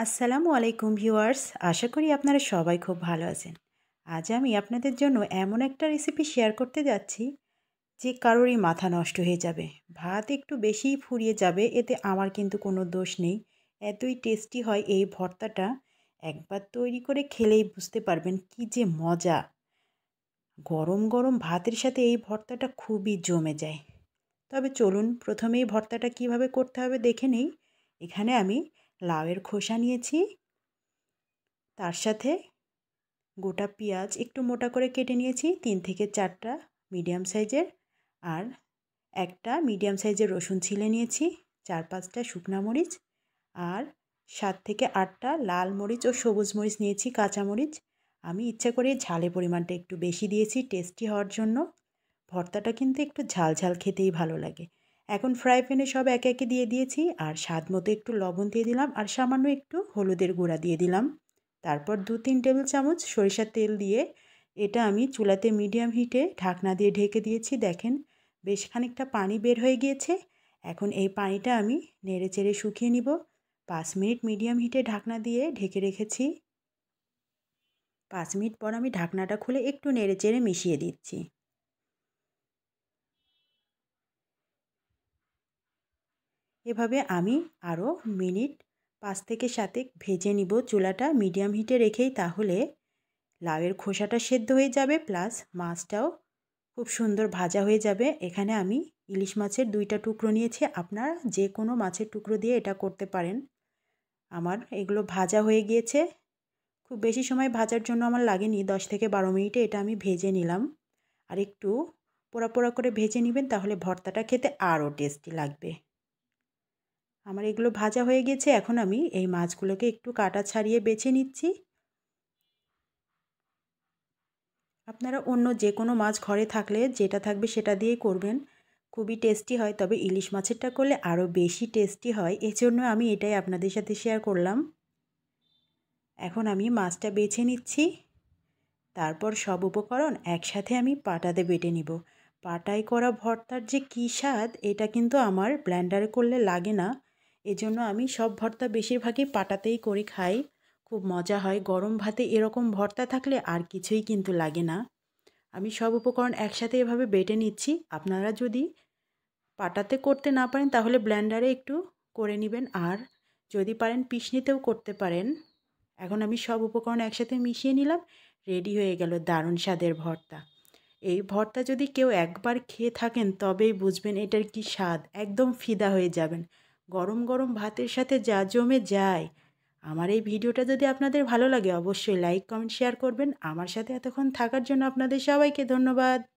আসসালামু আলাইকুম ভিউয়ার্স আশা করি আপনারা সবাই খুব ভালো আছেন আজ আমি আপনাদের জন্য এমন একটা রেসিপি শেয়ার করতে যাচ্ছি যে কারোরই মাথা নষ্ট হয়ে যাবে ভাত একটু বেশিই ফুরিয়ে যাবে এতে আমার কিন্তু কোনো দোষ নেই এতই টেস্টি হয় এই ভর্তাটা একবার তৈরি করে খেলেই বুঝতে পারবেন কি যে মজা গরম গরম ভাতের সাথে এই ভর্তাটা খুবই জমে যায় তবে চলুন প্রথমেই ভর্তাটা কিভাবে করতে হবে দেখে নেই এখানে আমি লাউয়ের খোসা নিয়েছি তার সাথে গোটা পেঁয়াজ একটু মোটা করে কেটে নিয়েছি তিন থেকে চারটা মিডিয়াম সাইজের আর একটা মিডিয়াম সাইজের রসুন ছিলে নিয়েছি চার পাঁচটা শুকনা মরিচ আর সাত থেকে আটটা লাল মরিচ ও সবুজ মরিচ নিয়েছি কাঁচা মরিচ আমি ইচ্ছা করে ঝালের পরিমাণটা একটু বেশি দিয়েছি টেস্টি হওয়ার জন্য ভর্তাটা কিন্তু একটু ঝাল ঝাল খেতেই ভালো লাগে এখন ফ্রাই প্যানে সব একে একে দিয়ে দিয়েছি আর স্বাদ মতো একটু লবণ দিয়ে দিলাম আর সামান্য একটু হলুদের গুঁড়া দিয়ে দিলাম তারপর দু তিন টেবিল চামচ সরিষার তেল দিয়ে এটা আমি চুলাতে মিডিয়াম হিটে ঢাকনা দিয়ে ঢেকে দিয়েছি দেখেন বেশ খানিকটা পানি বের হয়ে গিয়েছে এখন এই পানিটা আমি নেড়ে চেড়ে শুকিয়ে নিব পাঁচ মিনিট মিডিয়াম হিটে ঢাকনা দিয়ে ঢেকে রেখেছি পাঁচ মিনিট পর আমি ঢাকনাটা খুলে একটু নেড়ে চেড়ে মিশিয়ে দিচ্ছি এভাবে আমি আরও মিনিট পাঁচ থেকে সাতেক ভেজে নিব চুলাটা মিডিয়াম হিটে রেখেই তাহলে লাউয়ের খোসাটা সেদ্ধ হয়ে যাবে প্লাস মাছটাও খুব সুন্দর ভাজা হয়ে যাবে এখানে আমি ইলিশ মাছের দুইটা টুকরো নিয়েছি আপনারা যে কোনো মাছের টুকরো দিয়ে এটা করতে পারেন আমার এগুলো ভাজা হয়ে গিয়েছে খুব বেশি সময় ভাজার জন্য আমার লাগেনি দশ থেকে বারো মিনিটে এটা আমি ভেজে নিলাম আর একটু পোড়া পোড়া করে ভেজে নেবেন তাহলে ভর্তাটা খেতে আরও টেস্টি লাগবে আমার এগুলো ভাজা হয়ে গেছে এখন আমি এই মাছগুলোকে একটু কাটা ছাড়িয়ে বেছে নিচ্ছি আপনারা অন্য যে কোনো মাছ ঘরে থাকলে যেটা থাকবে সেটা দিয়েই করবেন খুবই টেস্টি হয় তবে ইলিশ মাছেরটা করলে আরও বেশি টেস্টি হয় এজন্য আমি এটাই আপনাদের সাথে শেয়ার করলাম এখন আমি মাছটা বেছে নিচ্ছি তারপর সব উপকরণ একসাথে আমি পাটাতে বেটে নিব পাটাই করা ভর্তার যে কী স্বাদ এটা কিন্তু আমার ব্ল্যান্ডারে করলে লাগে না এজন্য আমি সব ভর্তা বেশিরভাগই পাটাতেই করে খাই খুব মজা হয় গরম ভাতে এরকম ভর্তা থাকলে আর কিছুই কিন্তু লাগে না আমি সব উপকরণ একসাথে এভাবে বেটে নিচ্ছি আপনারা যদি পাটাতে করতে না পারেন তাহলে ব্ল্যান্ডারে একটু করে নেবেন আর যদি পারেন পিসনিতেও করতে পারেন এখন আমি সব উপকরণ একসাথে মিশিয়ে নিলাম রেডি হয়ে গেল দারুণ স্বাদের ভর্তা এই ভর্তা যদি কেউ একবার খেয়ে থাকেন তবেই বুঝবেন এটার কি স্বাদ একদম ফিদা হয়ে যাবেন গরম গরম ভাতের সাথে যা জমে যায় আমার এই ভিডিওটা যদি আপনাদের ভালো লাগে অবশ্যই লাইক কমেন্ট শেয়ার করবেন আমার সাথে এতক্ষণ থাকার জন্য আপনাদের সবাইকে ধন্যবাদ